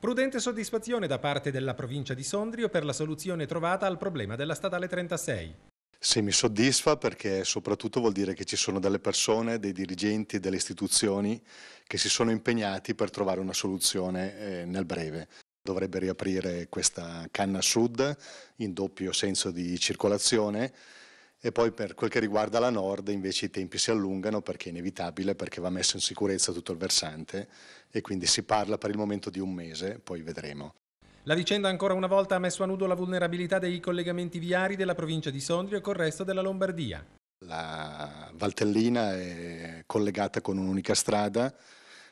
Prudente soddisfazione da parte della provincia di Sondrio per la soluzione trovata al problema della statale 36. Sì, mi soddisfa perché soprattutto vuol dire che ci sono delle persone, dei dirigenti, delle istituzioni che si sono impegnati per trovare una soluzione eh, nel breve. Dovrebbe riaprire questa canna sud in doppio senso di circolazione e poi per quel che riguarda la nord invece i tempi si allungano perché è inevitabile, perché va messo in sicurezza tutto il versante e quindi si parla per il momento di un mese, poi vedremo. La vicenda ancora una volta ha messo a nudo la vulnerabilità dei collegamenti viari della provincia di Sondrio e col resto della Lombardia. La Valtellina è collegata con un'unica strada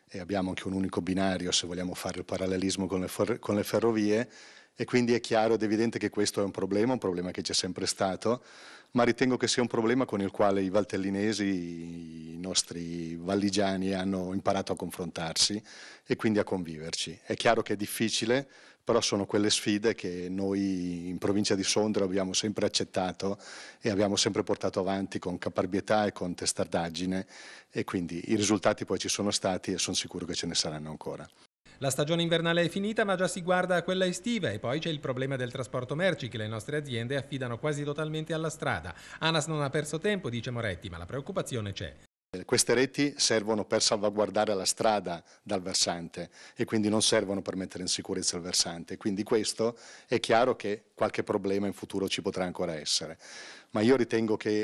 e abbiamo anche un unico binario se vogliamo fare il parallelismo con le, fer- con le ferrovie e quindi è chiaro ed evidente che questo è un problema, un problema che c'è sempre stato ma ritengo che sia un problema con il quale i valtellinesi, i nostri valligiani hanno imparato a confrontarsi e quindi a conviverci. È chiaro che è difficile, però sono quelle sfide che noi in provincia di Sondra abbiamo sempre accettato e abbiamo sempre portato avanti con caparbietà e con testardaggine e quindi i risultati poi ci sono stati e sono sicuro che ce ne saranno ancora. La stagione invernale è finita ma già si guarda a quella estiva e poi c'è il problema del trasporto merci che le nostre aziende affidano quasi totalmente alla strada. Anas non ha perso tempo, dice Moretti, ma la preoccupazione c'è. Eh, queste reti servono per salvaguardare la strada dal versante e quindi non servono per mettere in sicurezza il versante, quindi questo è chiaro che qualche problema in futuro ci potrà ancora essere. Ma io ritengo che,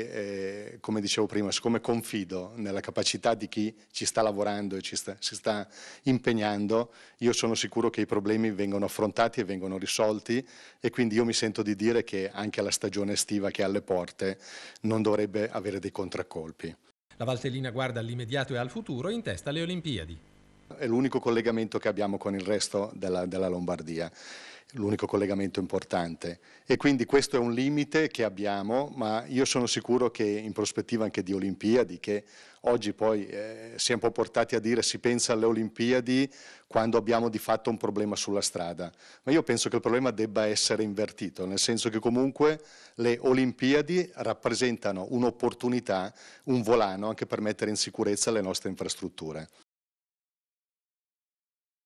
eh, come dicevo prima, siccome confido nella capacità di chi ci sta lavorando e ci sta, si sta impegnando, io sono sicuro che i problemi vengono affrontati e vengono risolti e quindi io mi sento di dire che anche la stagione estiva che è alle porte non dovrebbe avere dei contraccolpi. La Valtellina guarda all'immediato e al futuro in testa alle Olimpiadi. È l'unico collegamento che abbiamo con il resto della, della Lombardia l'unico collegamento importante. E quindi questo è un limite che abbiamo, ma io sono sicuro che in prospettiva anche di Olimpiadi, che oggi poi eh, si un po' portati a dire si pensa alle Olimpiadi quando abbiamo di fatto un problema sulla strada, ma io penso che il problema debba essere invertito, nel senso che comunque le Olimpiadi rappresentano un'opportunità, un volano anche per mettere in sicurezza le nostre infrastrutture.